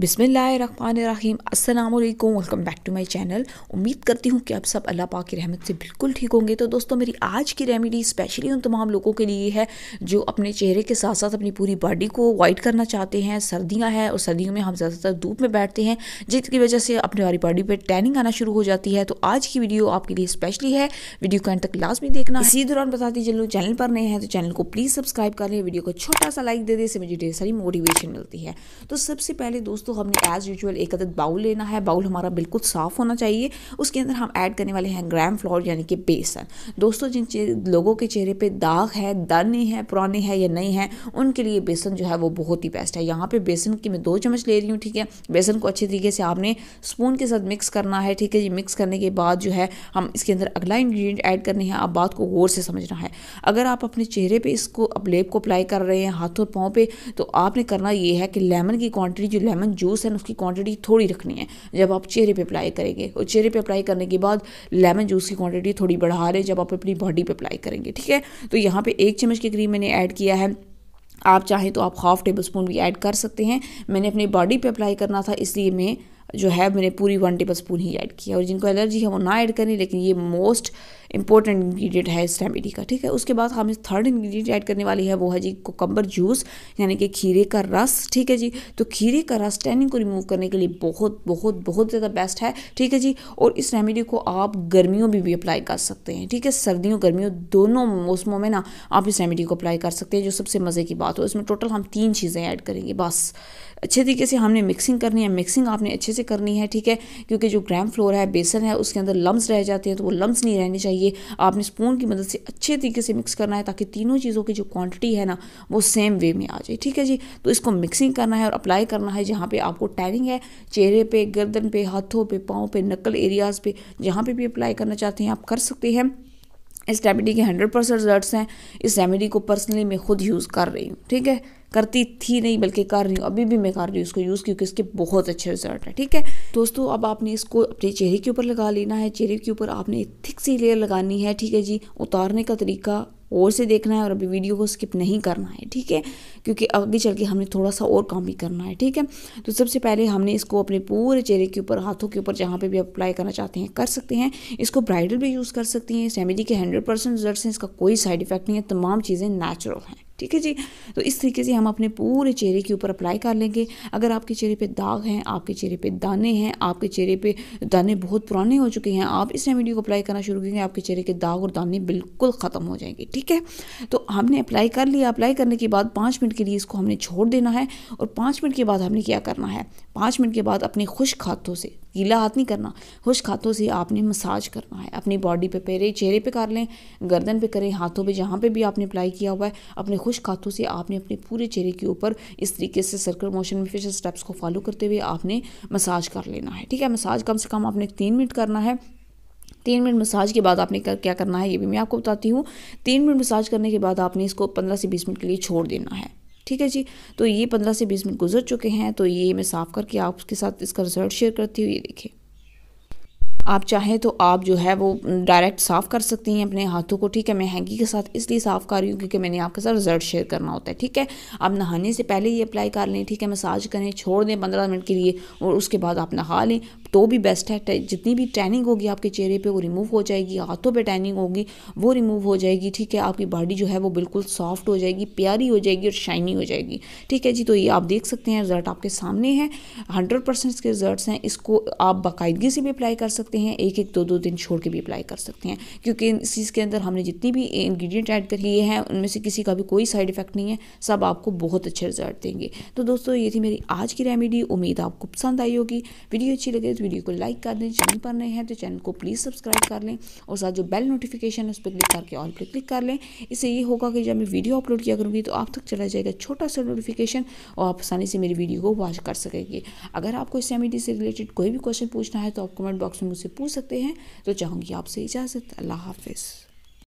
बिसमीम् अल्लाम welcome back to my channel उम्मीद करती हूँ कि आप सब अल्लाह पाक की रहमत से बिल्कुल ठीक होंगे तो दोस्तों मेरी आज की रेमेडी स्पेशली उन तमाम लोगों के लिए है जो अपने चेहरे के साथ साथ अपनी पूरी बॉडी को वाइट करना चाहते हैं सर्दियाँ हैं और सर्दियों में हम ज़्यादातर धूप में बैठते हैं जिसकी वजह से अपनी हमारी बॉडी पर टैनिंग आना शुरू हो जाती है तो आज की वीडियो आपके लिए स्पेशली है वीडियो को एंड तक लास्ट में देखना इसी दौरान बताती चलो चैनल पर नए हैं तो चैनल को प्लीज़ सब्सक्राइब कर लें वीडियो को छोटा सा लाइक दे दे इससे मुझे ढेर सारी मोटिवेशन मिलती है तो सबसे पहले दोस्तों दोस्तों हमने एज़ यूजल एक अदद बाउल लेना है बाउल हमारा बिल्कुल साफ़ होना चाहिए उसके अंदर हम ऐड करने वाले हैं ग्राम फ्लोर यानी कि बेसन दोस्तों जिन लोगों के चेहरे पर दाग है दाने है पुराने हैं या नहीं है उनके लिए बेसन जो है वो बहुत ही बेस्ट है यहाँ पर बेसन की मैं दो चम्मच ले रही हूँ ठीक है बेसन को अच्छे तरीके से आपने स्पून के साथ मिक्स करना है ठीक है ये मिक्स करने के बाद जो है हम इसके अंदर अगला इंग्रेडिएंट ऐड करने हैं आप बात को गौर से समझना है अगर आप अपने चेहरे पे इसको अपलेप को अप्लाई कर रहे हैं हाथों पाँव पे तो आपने करना ये है कि लेमन की क्वांटिटी जो लेमन जूस है ना उसकी क्वांटिटी थोड़ी रखनी है जब आप चेहरे पे अप्लाई करेंगे और चेहरे पे अप्लाई करने के बाद लेमन जूस की क्वांटिटी थोड़ी बढ़ा रहे जब आप अपनी बॉडी पे अप्लाई करेंगे ठीक है तो यहाँ पे एक चम्मच की क्रीम मैंने ऐड किया है आप चाहें तो आप हाफ़ टेबल स्पून भी ऐड कर सकते हैं मैंने अपनी बॉडी पे अप्लाई करना था इसलिए मैं जो है मैंने पूरी वन टेबल स्पून ही ऐड किया और जिनको एलर्जी है वो ना ऐड करें लेकिन ये मोस्ट इंपॉर्टेंट इंग्रेडिएंट है इस रेमेडी का ठीक है उसके बाद हम इस थर्ड इंग्रेडिएंट ऐड करने वाली है वो है जी कोकम्बर जूस यानी कि खीरे का रस ठीक है जी तो खीरे का रस टैनिंग को रिमूव करने के लिए बहुत बहुत बहुत ज़्यादा बेस्ट है ठीक है जी और इस रेमेडी को आप गर्मियों में भी, अप्लाई कर सकते हैं ठीक है सर्दियों गर्मियों दोनों मौसमों में ना आप इस रेमेडी को अप्लाई कर सकते हैं जो सबसे मज़े की बात हो इसमें टोटल हम तीन चीज़ें ऐड करेंगे बस अच्छे तरीके से हमने मिक्सिंग करनी है मिक्सिंग आपने अच्छे से करनी है ठीक है क्योंकि जो ग्राम फ्लोर है बेसन है उसके अंदर लम्स रह जाते हैं तो वो लम्स नहीं रहने चाहिए लिए आपने स्पून की मदद से अच्छे तरीके से मिक्स करना है ताकि तीनों चीज़ों की जो क्वांटिटी है ना वो सेम वे में आ जाए ठीक है जी तो इसको मिक्सिंग करना है और अप्लाई करना है जहाँ पर आपको टैनिंग है चेहरे पर गर्दन पे हाथों पे पाँव पे नकल एरियाज़ पे जहाँ पे भी अप्लाई करना चाहते हैं आप कर सकते हैं इस रेमेडी के हंड्रेड परसेंट रिजल्ट हैं इस रेमेडी को पर्सनली मैं खुद यूज़ कर रही हूँ ठीक है करती थी नहीं बल्कि कर रही हूँ अभी भी मैं कर रही हूँ इसको यूज़ क्योंकि इसके बहुत अच्छे रिजल्ट हैं ठीक है दोस्तों अब आपने इसको अपने चेहरे के ऊपर लगा लेना है चेहरे के ऊपर आपने थिक सी लेयर लगानी है ठीक है जी उतारने का तरीका और से देखना है और अभी वीडियो को स्किप नहीं करना है ठीक है क्योंकि आगे चल के हमने थोड़ा सा और काम भी करना है ठीक है तो सबसे पहले हमने इसको अपने पूरे चेहरे के ऊपर हाथों के ऊपर जहाँ पे भी अप्लाई करना चाहते हैं कर सकते हैं इसको ब्राइडल भी यूज़ कर सकती हैं इस के हंड्रेड परसेंट रिजल्ट हैं इसका कोई साइड इफेक्ट नहीं है तमाम चीज़ें नेचुरल हैं ठीक है जी तो इस तरीके से हम अपने पूरे चेहरे के ऊपर अप्लाई कर लेंगे अगर आपके चेहरे पे दाग हैं आपके चेहरे पे दाने हैं आपके चेहरे पे दाने बहुत पुराने हो चुके हैं आप इस रेमेडी को अप्लाई करना शुरू करेंगे आपके चेहरे के दाग और दाने बिल्कुल ख़त्म हो जाएंगे ठीक है तो हमने अप्लाई कर लिया अप्लाई करने के बाद पाँच मिनट के लिए इसको हमने छोड़ देना है और पाँच मिनट के बाद हमने क्या करना है पाँच मिनट के बाद अपने खुश्क हाथों से गीला हाथ नहीं करना खुश्क हाथों से आपने मसाज करना है अपनी बॉडी पे पेरे चेहरे पे कर लें गर्दन पे करें हाथों पे जहाँ पे भी आपने अप्लाई किया हुआ है अपने खुश्क हाथों से आपने अपने पूरे चेहरे के ऊपर इस तरीके से सर्कल मोशन में फिर स्टेप्स को फॉलो करते हुए आपने मसाज कर लेना है ठीक है मसाज कम से कम आपने तीन मिनट करना है तीन मिनट मसाज के बाद आपने क्या करना है ये भी मैं आपको बताती हूँ तीन मिनट मसाज करने के बाद आपने इसको पंद्रह से बीस मिनट के लिए छोड़ देना है ठीक है जी तो ये पंद्रह से बीस मिनट गुजर चुके हैं तो ये मैं साफ़ करके आपके साथ इसका रिज़ल्ट शेयर करती हूँ ये देखिए आप चाहें तो आप जो है वो डायरेक्ट साफ़ कर सकती हैं अपने हाथों को ठीक है मैं हैंगी के साथ इसलिए साफ़ कर रही हूँ क्योंकि मैंने आपके साथ रिजल्ट शेयर करना होता है ठीक है आप नहाने से पहले ही अप्लाई कर लें ठीक है मसाज करें छोड़ दें पंद्रह मिनट के लिए और उसके बाद आप नहा लें तो भी बेस्ट है जितनी भी टैनिंग होगी आपके चेहरे पर वो रिमूव हो जाएगी हाथों पर टैनिंग होगी वो रिमूव हो जाएगी ठीक है आपकी बॉडी जो है वो बिल्कुल सॉफ्ट हो जाएगी प्यारी हो जाएगी और शाइनी हो जाएगी ठीक है जी तो ये आप देख सकते हैं रिजल्ट आपके सामने है हंड्रेड परसेंट के रिजल्ट हैं इसको आप बाकायदगी से भी अप्लाई कर सकते हैं सकते हैं एक एक दो दो दिन छोड़ के भी अप्लाई कर सकते हैं क्योंकि इस चीज़ के अंदर हमने जितनी भी इंग्रेडिएंट ऐड कर लिए हैं उनमें से किसी का भी कोई साइड इफेक्ट नहीं है सब आपको बहुत अच्छे रिजल्ट देंगे तो दोस्तों ये थी मेरी आज की रेमेडी उम्मीद आपको पसंद आई होगी वीडियो अच्छी लगे तो वीडियो को लाइक कर दें चैनल पर नए हैं तो चैनल को प्लीज़ सब्सक्राइब कर लें और साथ जो बेल नोटिफिकेशन है उस पर क्लिक करके ऑल पर क्लिक कर लें इससे ये होगा कि जब मैं वीडियो अपलोड किया करूँगी तो आप तक चला जाएगा छोटा सा नोटिफिकेशन और आप आसानी से मेरी वीडियो को वॉच कर सकेंगे अगर आपको इस रेमेडी से रिलेटेड कोई भी क्वेश्चन पूछना है तो आप कमेंट बॉक्स में मुझसे मुझसे पूछ सकते हैं तो चाहूँगी आपसे इजाज़त अल्लाह हाफिज़